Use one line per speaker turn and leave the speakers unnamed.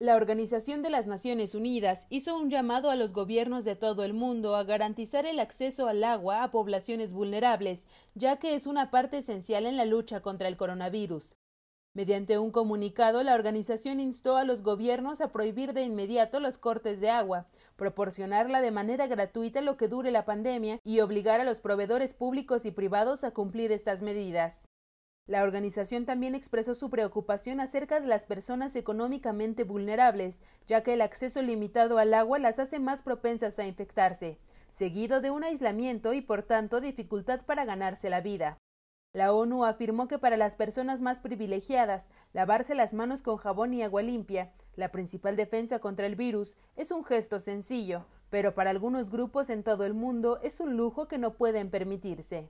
La Organización de las Naciones Unidas hizo un llamado a los gobiernos de todo el mundo a garantizar el acceso al agua a poblaciones vulnerables, ya que es una parte esencial en la lucha contra el coronavirus. Mediante un comunicado, la organización instó a los gobiernos a prohibir de inmediato los cortes de agua, proporcionarla de manera gratuita lo que dure la pandemia y obligar a los proveedores públicos y privados a cumplir estas medidas. La organización también expresó su preocupación acerca de las personas económicamente vulnerables, ya que el acceso limitado al agua las hace más propensas a infectarse, seguido de un aislamiento y por tanto dificultad para ganarse la vida. La ONU afirmó que para las personas más privilegiadas, lavarse las manos con jabón y agua limpia, la principal defensa contra el virus, es un gesto sencillo, pero para algunos grupos en todo el mundo es un lujo que no pueden permitirse.